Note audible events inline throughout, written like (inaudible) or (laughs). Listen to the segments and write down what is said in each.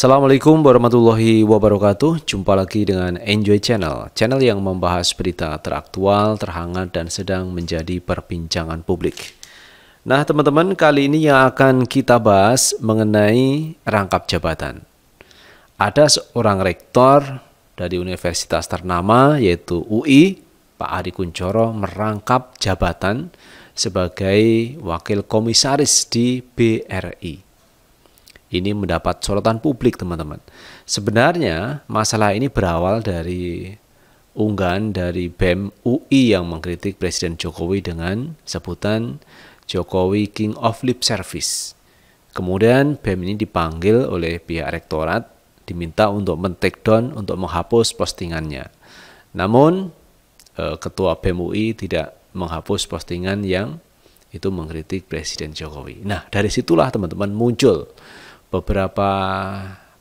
Assalamualaikum warahmatullahi wabarakatuh. Jumpa lagi dengan Enjoy Channel, channel yang membahas berita teraktual, terhangat, dan sedang menjadi perbincangan publik. Nah, teman-teman, kali ini yang akan kita bahas mengenai rangkap jabatan. Ada seorang rektor dari universitas ternama, yaitu UI, Pak Ari Kuncoro, merangkap jabatan sebagai wakil komisaris di BRI ini mendapat sorotan publik, teman-teman. Sebenarnya masalah ini berawal dari unggahan dari BEM UI yang mengkritik Presiden Jokowi dengan sebutan Jokowi King of Lip Service. Kemudian BEM ini dipanggil oleh pihak rektorat diminta untuk men untuk menghapus postingannya. Namun eh, ketua BEM UI tidak menghapus postingan yang itu mengkritik Presiden Jokowi. Nah, dari situlah teman-teman muncul beberapa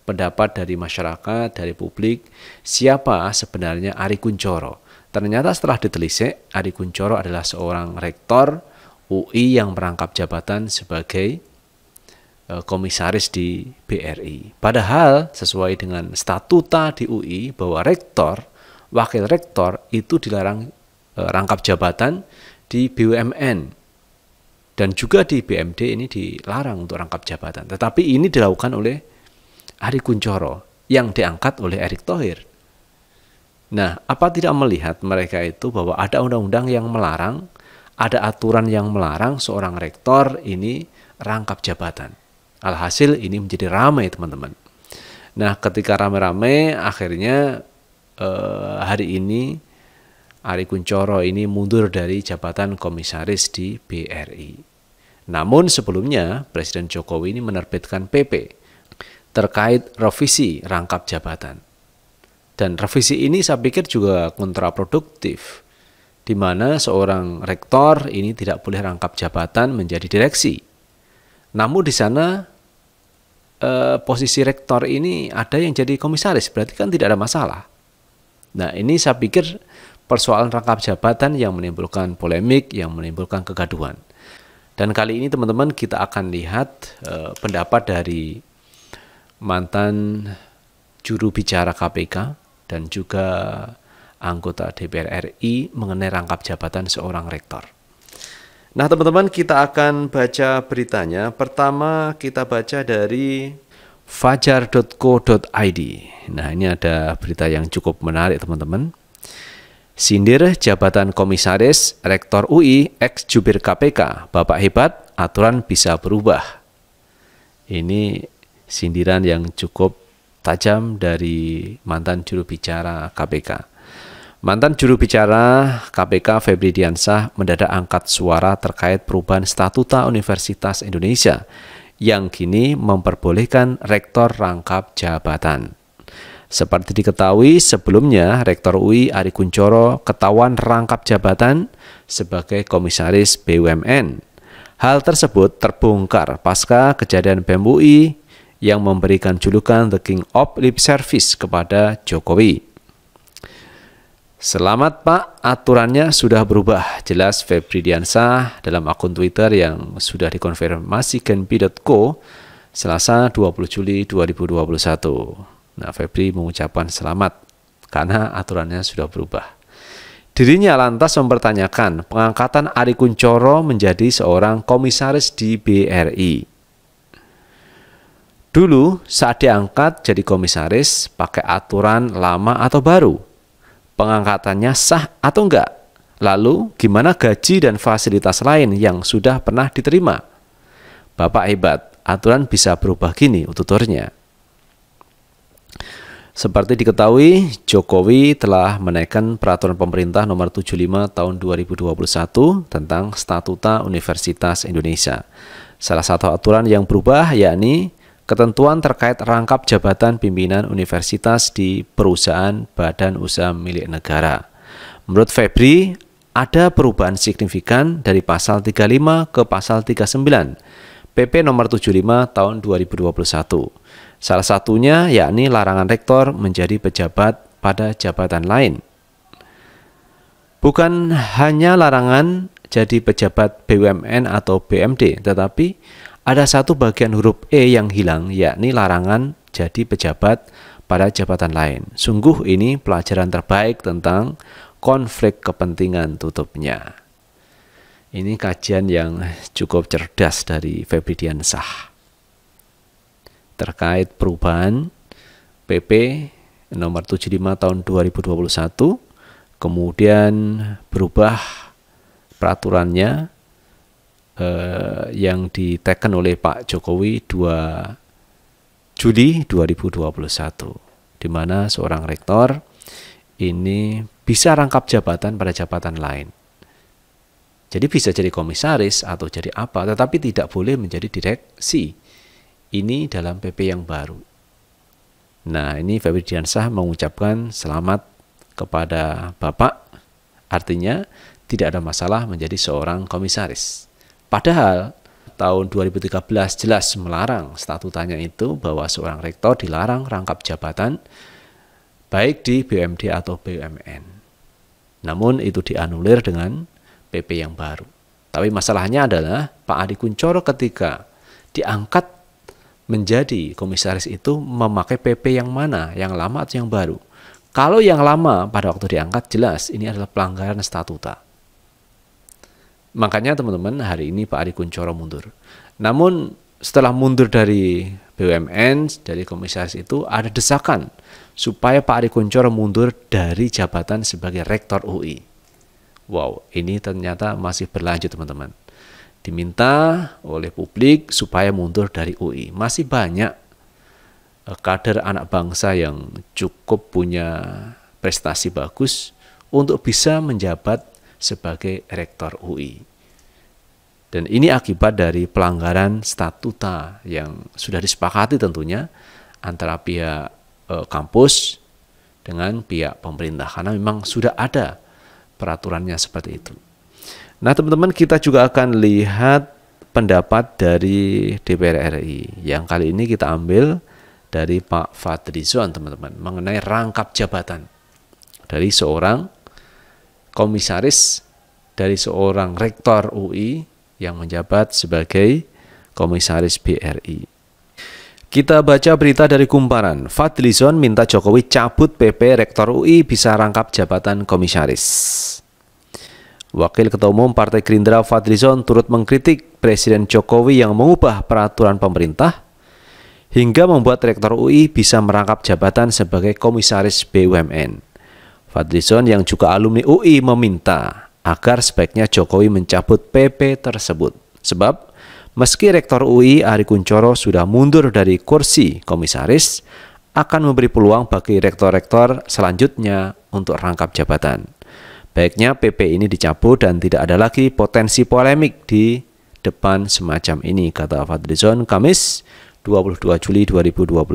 pendapat dari masyarakat, dari publik, siapa sebenarnya Ari Kuncoro. Ternyata setelah ditelisik, Ari Kuncoro adalah seorang rektor UI yang merangkap jabatan sebagai e, komisaris di BRI. Padahal sesuai dengan statuta di UI bahwa rektor, wakil rektor itu dilarang e, rangkap jabatan di BUMN dan juga di BMD ini dilarang untuk rangkap jabatan. Tetapi ini dilakukan oleh Ari Kuncoro yang diangkat oleh Erick Thohir. Nah, apa tidak melihat mereka itu bahwa ada undang-undang yang melarang, ada aturan yang melarang seorang rektor ini rangkap jabatan. Alhasil ini menjadi ramai teman-teman. Nah, ketika ramai-ramai, akhirnya eh, hari ini Ari Kuncoro ini mundur dari jabatan komisaris di BRI. Namun sebelumnya, Presiden Jokowi ini menerbitkan PP terkait revisi rangkap jabatan. Dan revisi ini saya pikir juga kontraproduktif, di mana seorang rektor ini tidak boleh rangkap jabatan menjadi direksi. Namun di sana eh, posisi rektor ini ada yang jadi komisaris, berarti kan tidak ada masalah. Nah ini saya pikir persoalan rangkap jabatan yang menimbulkan polemik, yang menimbulkan kegaduhan. Dan kali ini teman-teman kita akan lihat uh, pendapat dari mantan juru bicara KPK dan juga anggota DPR RI mengenai rangkap jabatan seorang rektor. Nah, teman-teman, kita akan baca beritanya. Pertama, kita baca dari fajar.co.id. Nah, ini ada berita yang cukup menarik, teman-teman. Sindir jabatan komisaris Rektor UI ex jubir KPK, Bapak hebat, aturan bisa berubah. Ini sindiran yang cukup tajam dari mantan juru bicara KPK. Mantan juru bicara KPK Febri Diansah mendadak angkat suara terkait perubahan statuta Universitas Indonesia yang kini memperbolehkan rektor rangkap jabatan. Seperti diketahui sebelumnya, Rektor UI Ari Kuncoro ketahuan rangkap jabatan sebagai Komisaris BUMN. Hal tersebut terbongkar pasca kejadian BEM UI yang memberikan julukan The King of Lip Service kepada Jokowi. Selamat Pak, aturannya sudah berubah, jelas Febri Diansah dalam akun Twitter yang sudah dikonfirmasi Genpi.co Selasa 20 Juli 2021. Nah, Febri mengucapkan selamat karena aturannya sudah berubah. Dirinya lantas mempertanyakan pengangkatan Ari Kuncoro menjadi seorang komisaris di BRI. Dulu saat diangkat jadi komisaris pakai aturan lama atau baru? Pengangkatannya sah atau enggak? Lalu gimana gaji dan fasilitas lain yang sudah pernah diterima? Bapak hebat, aturan bisa berubah gini tuturnya. Seperti diketahui, Jokowi telah menaikkan peraturan pemerintah nomor 75 tahun 2021 tentang statuta Universitas Indonesia. Salah satu aturan yang berubah yakni ketentuan terkait rangkap jabatan pimpinan universitas di perusahaan badan usaha milik negara. Menurut Febri, ada perubahan signifikan dari pasal 35 ke pasal 39 PP nomor 75 tahun 2021 Salah satunya yakni larangan rektor menjadi pejabat pada jabatan lain. Bukan hanya larangan jadi pejabat BUMN atau BMD, tetapi ada satu bagian huruf E yang hilang, yakni larangan jadi pejabat pada jabatan lain. Sungguh ini pelajaran terbaik tentang konflik kepentingan tutupnya. Ini kajian yang cukup cerdas dari Febri Diansah terkait perubahan PP nomor 75 tahun 2021 kemudian berubah peraturannya eh, yang diteken oleh Pak Jokowi 2 Juli 2021 di mana seorang rektor ini bisa rangkap jabatan pada jabatan lain. Jadi bisa jadi komisaris atau jadi apa, tetapi tidak boleh menjadi direksi ini dalam PP yang baru. Nah, ini Febri Diansah mengucapkan selamat kepada Bapak, artinya tidak ada masalah menjadi seorang komisaris. Padahal tahun 2013 jelas melarang statutanya itu bahwa seorang rektor dilarang rangkap jabatan baik di BUMD atau BUMN. Namun itu dianulir dengan PP yang baru. Tapi masalahnya adalah Pak Adi Kuncoro ketika diangkat menjadi komisaris itu memakai PP yang mana, yang lama atau yang baru. Kalau yang lama pada waktu diangkat jelas ini adalah pelanggaran statuta. Makanya teman-teman hari ini Pak Ari Kuncoro mundur. Namun setelah mundur dari BUMN, dari komisaris itu ada desakan supaya Pak Ari Kuncoro mundur dari jabatan sebagai rektor UI. Wow, ini ternyata masih berlanjut teman-teman diminta oleh publik supaya mundur dari UI. Masih banyak eh, kader anak bangsa yang cukup punya prestasi bagus untuk bisa menjabat sebagai rektor UI. Dan ini akibat dari pelanggaran statuta yang sudah disepakati tentunya antara pihak eh, kampus dengan pihak pemerintah karena memang sudah ada peraturannya seperti itu. Nah, teman-teman, kita juga akan lihat pendapat dari DPR RI yang kali ini kita ambil dari Pak Fadlizon, teman-teman, mengenai rangkap jabatan dari seorang komisaris dari seorang rektor UI yang menjabat sebagai komisaris BRI. Kita baca berita dari Kumparan. Fadlizon minta Jokowi cabut PP Rektor UI bisa rangkap jabatan komisaris. Wakil Ketua Umum Partai Gerindra Fadlizon turut mengkritik Presiden Jokowi yang mengubah peraturan pemerintah hingga membuat Rektor UI bisa merangkap jabatan sebagai Komisaris BUMN. Fadlizon yang juga alumni UI meminta agar sebaiknya Jokowi mencabut PP tersebut. Sebab meski Rektor UI Ari Kuncoro sudah mundur dari kursi komisaris, akan memberi peluang bagi rektor-rektor selanjutnya untuk rangkap jabatan. Baiknya PP ini dicabut dan tidak ada lagi potensi polemik di depan semacam ini, kata Fadlizon Kamis 22 Juli 2021.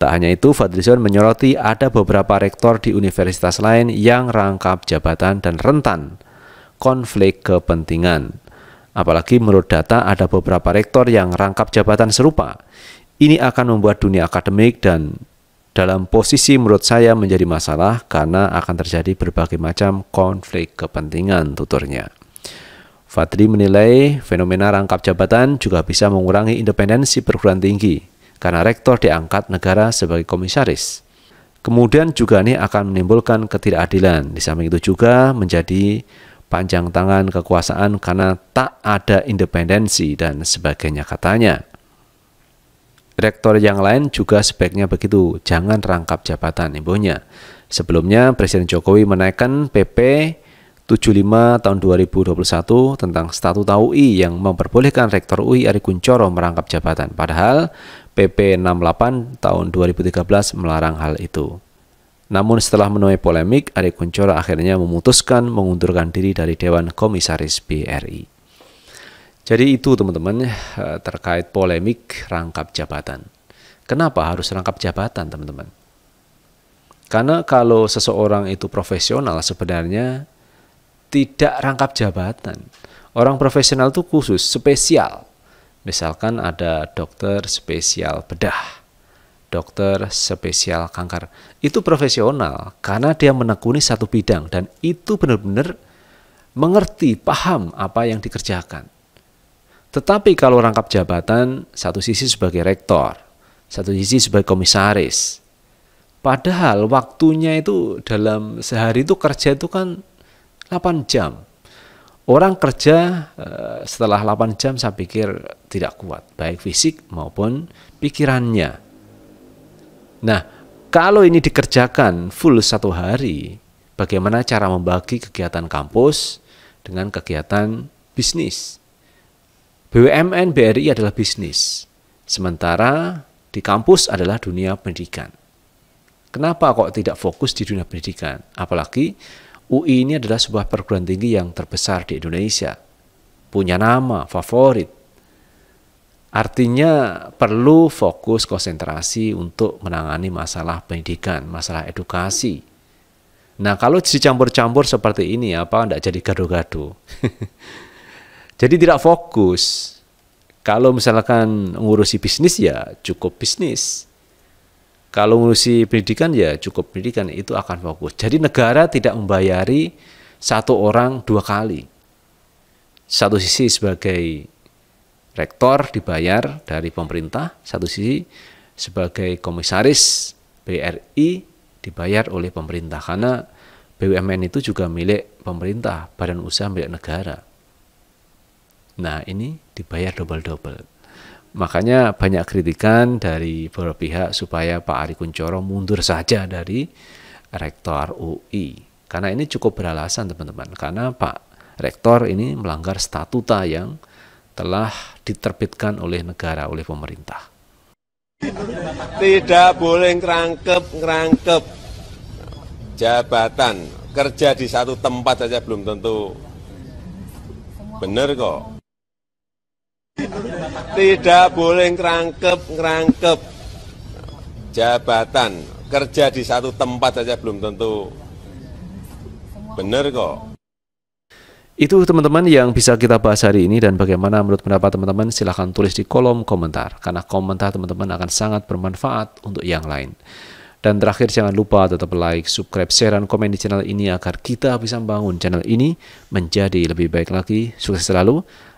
Tak hanya itu, Fadlizon menyoroti ada beberapa rektor di universitas lain yang rangkap jabatan dan rentan konflik kepentingan. Apalagi menurut data ada beberapa rektor yang rangkap jabatan serupa. Ini akan membuat dunia akademik dan dalam posisi menurut saya menjadi masalah karena akan terjadi berbagai macam konflik kepentingan tuturnya. Fadli menilai fenomena rangkap jabatan juga bisa mengurangi independensi perguruan tinggi karena rektor diangkat negara sebagai komisaris. Kemudian juga ini akan menimbulkan ketidakadilan. Di samping itu juga menjadi panjang tangan kekuasaan karena tak ada independensi dan sebagainya katanya rektor yang lain juga sebaiknya begitu, jangan rangkap jabatan ibunya. Sebelumnya Presiden Jokowi menaikkan PP 75 tahun 2021 tentang Statuta UI yang memperbolehkan Rektor UI Ari Kuncoro merangkap jabatan. Padahal PP 68 tahun 2013 melarang hal itu. Namun setelah menuai polemik, Ari Kuncoro akhirnya memutuskan mengundurkan diri dari Dewan Komisaris BRI. Jadi itu teman-teman eh, terkait polemik rangkap jabatan. Kenapa harus rangkap jabatan teman-teman? Karena kalau seseorang itu profesional sebenarnya tidak rangkap jabatan. Orang profesional itu khusus, spesial. Misalkan ada dokter spesial bedah, dokter spesial kanker. Itu profesional karena dia menekuni satu bidang dan itu benar-benar mengerti, paham apa yang dikerjakan tetapi kalau rangkap jabatan, satu sisi sebagai rektor, satu sisi sebagai komisaris. Padahal waktunya itu dalam sehari itu kerja itu kan 8 jam. Orang kerja eh, setelah 8 jam saya pikir tidak kuat, baik fisik maupun pikirannya. Nah, kalau ini dikerjakan full satu hari, bagaimana cara membagi kegiatan kampus dengan kegiatan bisnis? BUMN BRI adalah bisnis, sementara di kampus adalah dunia pendidikan. Kenapa kok tidak fokus di dunia pendidikan? Apalagi UI ini adalah sebuah perguruan tinggi yang terbesar di Indonesia. Punya nama, favorit. Artinya perlu fokus konsentrasi untuk menangani masalah pendidikan, masalah edukasi. Nah kalau dicampur-campur seperti ini apa tidak jadi gaduh-gaduh. (laughs) Jadi tidak fokus. Kalau misalkan ngurusi bisnis ya cukup bisnis. Kalau ngurusi pendidikan ya cukup pendidikan itu akan fokus. Jadi negara tidak membayari satu orang dua kali. Satu sisi sebagai rektor dibayar dari pemerintah, satu sisi sebagai komisaris BRI dibayar oleh pemerintah karena BUMN itu juga milik pemerintah, badan usaha milik negara. Nah, ini dibayar double-double. Makanya banyak kritikan dari beberapa pihak supaya Pak Ari Kuncoro mundur saja dari rektor UI. Karena ini cukup beralasan teman-teman. Karena Pak Rektor ini melanggar statuta yang telah diterbitkan oleh negara, oleh pemerintah. Tidak boleh ngerangkep-ngerangkep jabatan. Kerja di satu tempat saja belum tentu benar kok. Tidak boleh ngerangkep-ngerangkep jabatan. Kerja di satu tempat saja belum tentu benar kok. Itu teman-teman yang bisa kita bahas hari ini dan bagaimana menurut pendapat teman-teman silahkan tulis di kolom komentar karena komentar teman-teman akan sangat bermanfaat untuk yang lain. Dan terakhir jangan lupa tetap like, subscribe, share, dan komen di channel ini agar kita bisa membangun channel ini menjadi lebih baik lagi. Sukses selalu.